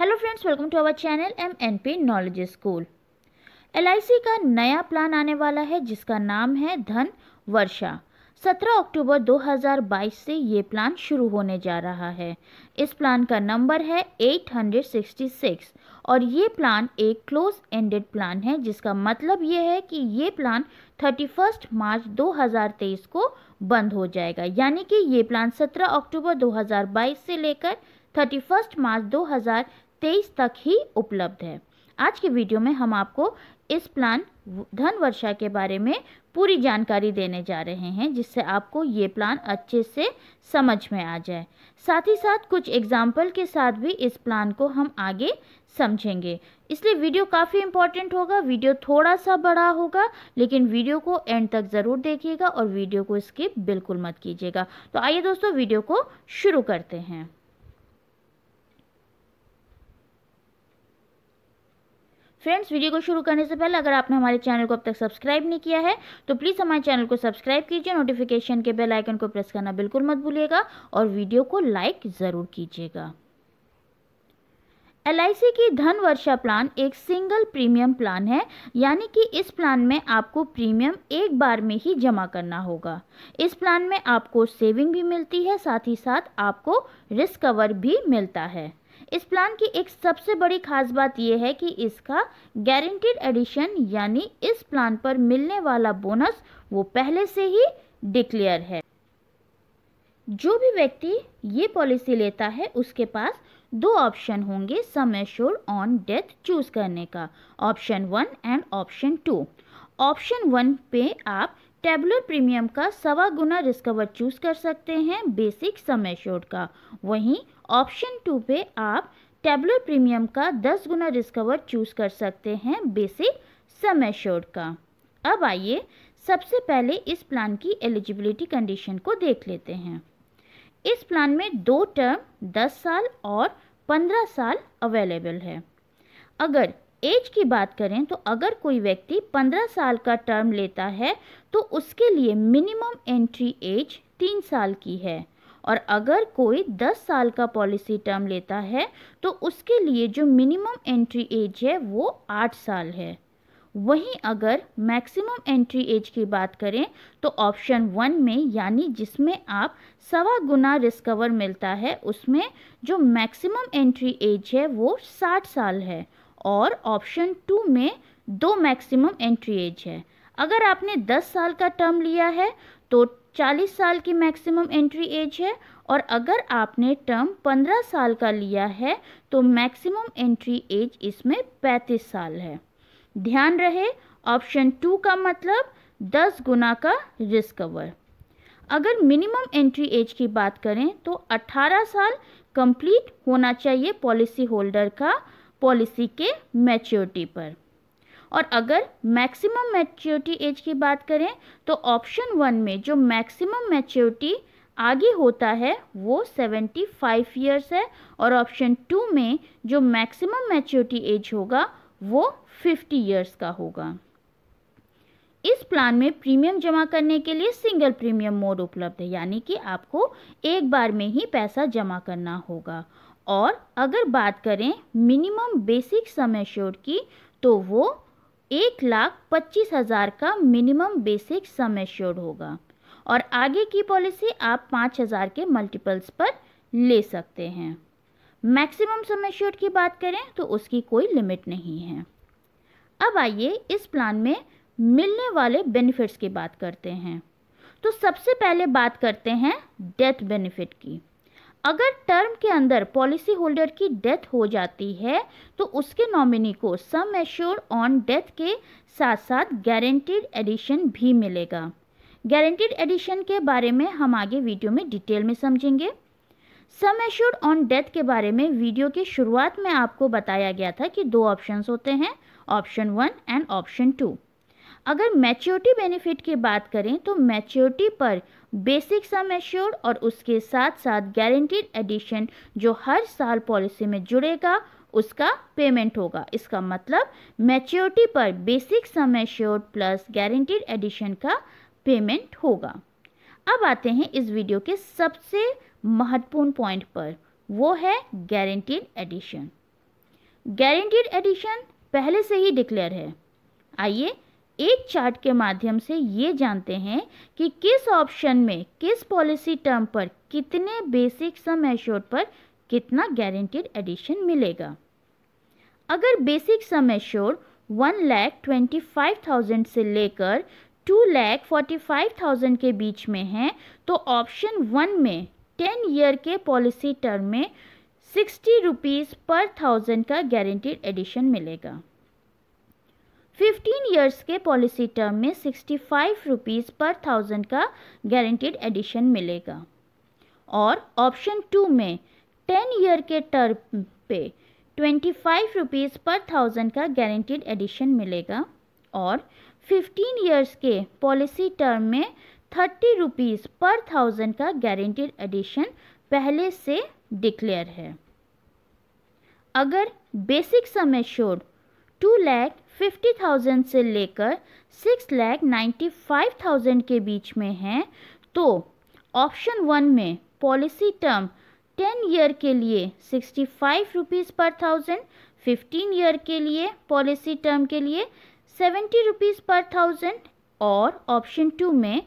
hello friends welcome to our channel M N P knowledge school L का नया plan आने वाला है जिसका नाम है धन वर्षा 17 अक्टूबर 2022 से ये प्लान शुरू होने जा रहा है इस प्लान का नंबर है 866 और ये प्लान एक क्लोज एंडेड प्लान है जिसका मतलब ये है कि ये प्लान 31 मार्च 2023 को बंद हो जाएगा यानी कि ये प्लान 17 अक्टूबर 2022 से लेकर 31 मार्च तेईस तक ही उपलब्ध है आज के वीडियो में हम आपको इस प्लान धन वर्षा के बारे में पूरी जानकारी देने जा रहे हैं जिससे आपको ये प्लान अच्छे से समझ में आ जाए साथ ही साथ कुछ एग्जाम्पल के साथ भी इस प्लान को हम आगे समझेंगे इसलिए वीडियो काफ़ी इंपॉर्टेंट होगा वीडियो थोड़ा सा बड़ा होगा लेकिन वीडियो को एंड तक ज़रूर देखिएगा और वीडियो को स्किप बिल्कुल मत कीजिएगा तो आइए दोस्तों वीडियो को शुरू करते हैं फ्रेंड्स वीडियो को शुरू करने से पहले अगर आपने हमारे चैनल को अब तक सब्सक्राइब नहीं किया है तो प्लीज़ हमारे चैनल को सब्सक्राइब कीजिए नोटिफिकेशन के बेल आइकन को प्रेस करना बिल्कुल मत भूलिएगा और वीडियो को लाइक ज़रूर कीजिएगा एल की धन वर्षा प्लान एक सिंगल प्रीमियम प्लान है यानी कि इस प्लान में आपको प्रीमियम एक बार में ही जमा करना होगा इस प्लान में आपको सेविंग भी मिलती है साथ ही साथ आपको रिस्क कवर भी मिलता है इस प्लान की एक सबसे बड़ी खास बात यह है कि इसका गारंटीड एडिशन यानी इस प्लान पर मिलने वाला बोनस वो पहले से ही डिक्लेयर है जो भी व्यक्ति ये पॉलिसी लेता है उसके पास दो ऑप्शन होंगे sum assure on death choose करने का option one and option two option one पे आप टेबलर प्रीमियम का सवा गुना रिस्कवर चूज कर सकते हैं बेसिक सम एश्योर्ड का वहीं ऑप्शन टू पे आप टेबलो प्रीमियम का दस गुना रिस्कवर चूज़ कर सकते हैं बेसिक समय शोर का अब आइए सबसे पहले इस प्लान की एलिजिबिलिटी कंडीशन को देख लेते हैं इस प्लान में दो टर्म 10 साल और 15 साल अवेलेबल है अगर एज की बात करें तो अगर कोई व्यक्ति 15 साल का टर्म लेता है तो उसके लिए मिनिमम एंट्री एज तीन साल की है और अगर कोई 10 साल का पॉलिसी टर्म लेता है तो उसके लिए जो मिनिमम एंट्री एज है वो 8 साल है वहीं अगर मैक्सिमम एंट्री एज की बात करें तो ऑप्शन वन में यानी जिसमें आप सवा गुना रिस्कवर मिलता है उसमें जो मैक्सिमम एंट्री एज है वो 60 साल है और ऑप्शन टू में दो मैक्सिमम एंट्री एज है अगर आपने 10 साल का टर्म लिया है तो 40 साल की मैक्सिमम एंट्री एज है और अगर आपने टर्म 15 साल का लिया है तो मैक्सिमम एंट्री एज इसमें 35 साल है ध्यान रहे ऑप्शन टू का मतलब 10 गुना का रिस्क कवर अगर मिनिमम एंट्री एज की बात करें तो 18 साल कंप्लीट होना चाहिए पॉलिसी होल्डर का पॉलिसी के मैच्योरिटी पर और अगर मैक्सिमम मैच्योरिटी एज की बात करें तो ऑप्शन वन में जो मैक्सिमम मैच्योरिटी आगे होता है वो 75 ईयर्स है और ऑप्शन टू में जो मैक्सिमम मैच्योरिटी एज होगा वो 50 ईयर्स का होगा इस प्लान में प्रीमियम जमा करने के लिए सिंगल प्रीमियम मोड उपलब्ध है यानी कि आपको एक बार में ही पैसा जमा करना होगा और अगर बात करें मिनिमम बेसिक समय श्योर की तो वो एक लाख पच्चीस हज़ार का मिनिमम बेसिक सम एश्योर्ड होगा और आगे की पॉलिसी आप पाँच हज़ार के मल्टीपल्स पर ले सकते हैं मैक्सिमम सम एश्योर्ड की बात करें तो उसकी कोई लिमिट नहीं है अब आइए इस प्लान में मिलने वाले बेनिफिट्स की बात करते हैं तो सबसे पहले बात करते हैं डेथ बेनिफिट की अगर टर्म के अंदर पॉलिसी होल्डर की डेथ हो जाती है तो उसके नॉमिनी को सम एश्योर ऑन डेथ के साथ साथ गारंटीड एडिशन भी मिलेगा गारंटीड एडिशन के बारे में हम आगे वीडियो में डिटेल में समझेंगे सम एश्योर ऑन डेथ के बारे में वीडियो के शुरुआत में आपको बताया गया था कि दो ऑप्शन होते हैं option one and option two अगर मैच्योरिटी बेनिफिट की बात करें तो मैच्योरिटी पर बेसिक सम एश्योर और उसके साथ साथ गारंटीड एडिशन जो हर साल पॉलिसी में जुड़ेगा उसका पेमेंट होगा इसका मतलब मैच्योरिटी पर basic sum assure plus guaranteed addition का पेमेंट होगा अब आते हैं इस वीडियो के सबसे महत्वपूर्ण पॉइंट पर वो है गारंटीड एडिशन गारंटीड एडिशन पहले से ही डिक्लेयर है आइए एक चार्ट के माध्यम से ये जानते हैं कि किस ऑप्शन में किस पॉलिसी टर्म पर कितने बेसिक सम एश्योर पर कितना गारंटीड एडिशन मिलेगा अगर basic sum assure one lakh twenty five thousand से लेकर two lakh forty five thousand के बीच में है तो ऑप्शन वन में टेन ईयर के पॉलिसी टर्म में सिक्सटी रुपीज़ पर थाउजेंड का गारंटेड एडिशन मिलेगा फिफ्टीन ईयर्स के पॉलिसी टर्म में sixty five rupees per thousand का गारंटेड एडिशन मिलेगा और ऑप्शन टू में टेन ईयर के टर्म पे twenty five rupees per thousand का गारंटेड एडिशन मिलेगा और फिफ्टीन ईयर्स के पॉलिसी टर्म में थर्टी रुपीज़ पर थाउजेंड का गारंटेड एडिशन पहले से डिक्लेयर है अगर basic sum assured two lakh fifty thousand से लेकर six lakh ninety five thousand के बीच में हैं तो ऑप्शन वन में पॉलिसी टर्म टेन ईयर के लिए sixty five rupees per thousand fifteen year के लिए पॉलिसी टर्म के लिए सेवेंटी रुपीज़ पर थाउजेंड और ऑप्शन टू में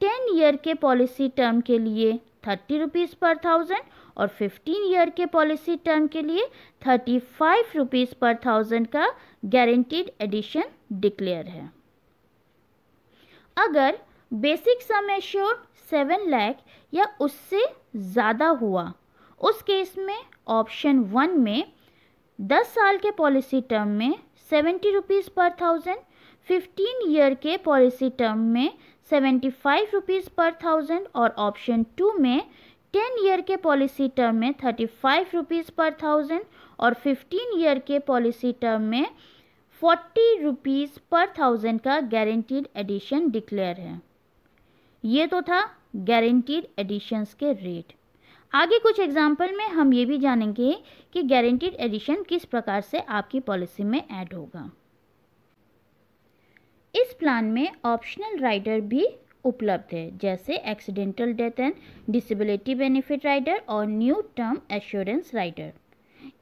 टेन ईयर के पॉलिसी टर्म के लिए थर्टी रुपीज़ पर थाउजेंड और 15 ईयर के पॉलिसी टर्म के लिए thirty five rupees per thousand का गारंटीड एडिशन डिक्लेयर है अगर basic sum assure seven lakh या उससे ज़्यादा हुआ उस केस में ऑप्शन वन में दस साल के पॉलिसी टर्म में seventy rupees per thousand fifteen year के पॉलिसी टर्म में seventy five rupees per thousand और ऑप्शन टू में टेन ईयर के पॉलिसी टर्म में thirty five rupees per thousand और फिफ्टीन ईयर के पॉलिसी टर्म में फोर्टी रुपीज़ पर थाउजेंड का गारंटीड एडिशन डिक्लेयर है ये तो था गारंटीड एडिशंस के रेट आगे कुछ एग्जाम्पल में हम ये भी जानेंगे कि गारंटीड एडिशन किस प्रकार से आपकी पॉलिसी में ऐड होगा इस प्लान में ऑप्शनल राइडर भी उपलब्ध है जैसे accidental death and disability benefit rider और न्यू टर्म एश्योरेंस राइडर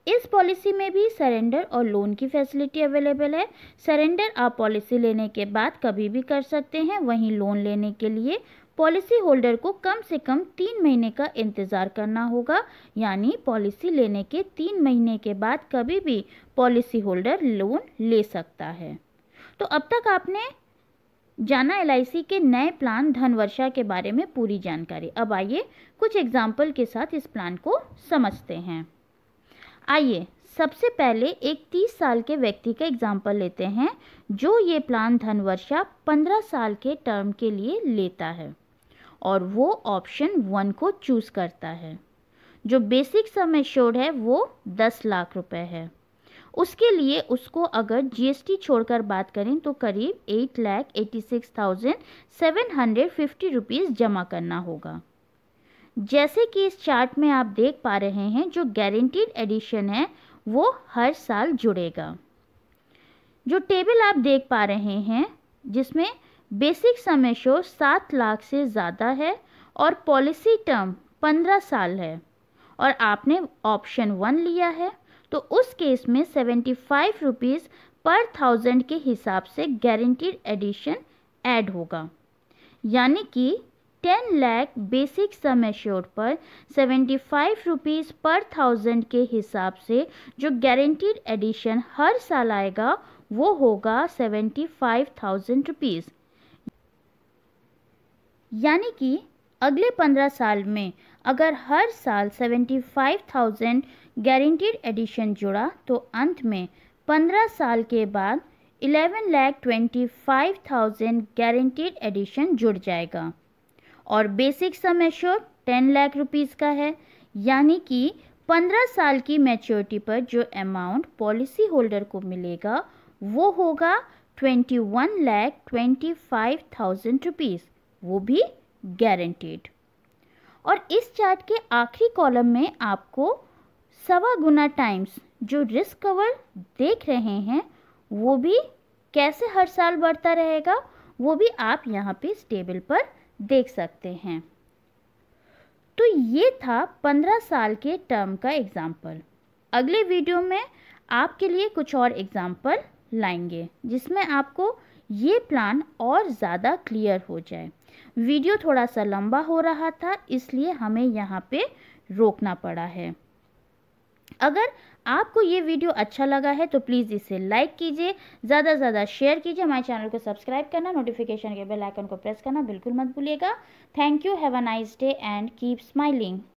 इस पॉलिसी में भी सरेंडर और लोन की फैसिलिटी अवेलेबल है सरेंडर आप पॉलिसी लेने के बाद कभी भी कर सकते हैं वहीं लोन लेने के लिए पॉलिसी होल्डर को कम से कम तीन महीने का इंतज़ार करना होगा यानी पॉलिसी लेने के तीन महीने के बाद कभी भी पॉलिसी होल्डर लोन ले सकता है तो अब तक आपने जाना एल के नए प्लान धन वर्षा के बारे में पूरी जानकारी अब आइए कुछ एग्जाम्पल के साथ इस प्लान को समझते हैं आइए सबसे पहले एक 30 साल के व्यक्ति का एग्जाम्पल लेते हैं जो ये प्लान धन वर्षा 15 साल के टर्म के लिए लेता है और वो ऑप्शन वन को चूज़ करता है जो बेसिक सम एश्योर्ड है वो 10 लाख रुपए है उसके लिए उसको अगर जीएसटी छोड़कर बात करें तो करीब eight lakh eighty six thousand seven hundred fifty rupees जमा करना होगा जैसे कि इस चार्ट में आप देख पा रहे हैं जो गारंटीड एडिशन है वो हर साल जुड़ेगा जो टेबल आप देख पा रहे हैं जिसमें बेसिक समय शो सात लाख से ज़्यादा है और पॉलिसी टर्म पंद्रह साल है और आपने ऑप्शन वन लिया है तो उस केस में seventy five rupees per thousand के हिसाब से गारंटीड एडिशन ऐड होगा यानी कि ten lakh basic sum assure पर seventy five rupees per thousand के हिसाब से जो गारंटीड एडिशन हर साल आएगा वो होगा सेवेंटी फाइव थाउजेंड रुपीज़ यानी कि अगले पंद्रह साल में अगर हर साल seventy five thousand guaranteed addition जुड़ा तो अंत में पंद्रह साल के बाद eleven lakh twenty five thousand guaranteed addition जुड़ जाएगा और basic sum assure ten lakh rupees का है यानी कि पंद्रह साल की मैच्योरिटी पर जो अमाउंट पॉलिसी होल्डर को मिलेगा वो होगा twenty one lakh twenty five thousand rupees वो भी गारंटीड और इस चार्ट के आखिरी कॉलम में आपको सवा गुना टाइम्स जो रिस्क कवर देख रहे हैं वो भी कैसे हर साल बढ़ता रहेगा वो भी आप यहाँ पे इस टेबल पर देख सकते हैं तो ये था पंद्रह साल के टर्म का एग्ज़ाम्पल अगले वीडियो में आपके लिए कुछ और एग्ज़ाम्पल लाएंगे जिसमें आपको ये प्लान और ज़्यादा क्लियर हो जाए वीडियो थोड़ा सा लंबा हो रहा था इसलिए हमें यहाँ पे रोकना पड़ा है अगर आपको ये वीडियो अच्छा लगा है तो प्लीज़ इसे लाइक कीजिए ज़्यादा से ज़्यादा शेयर कीजिए हमारे चैनल को सब्सक्राइब करना नोटिफिकेशन के बेल आइकन को प्रेस करना बिल्कुल मत भूलिएगा thank you have a nice day and keep smiling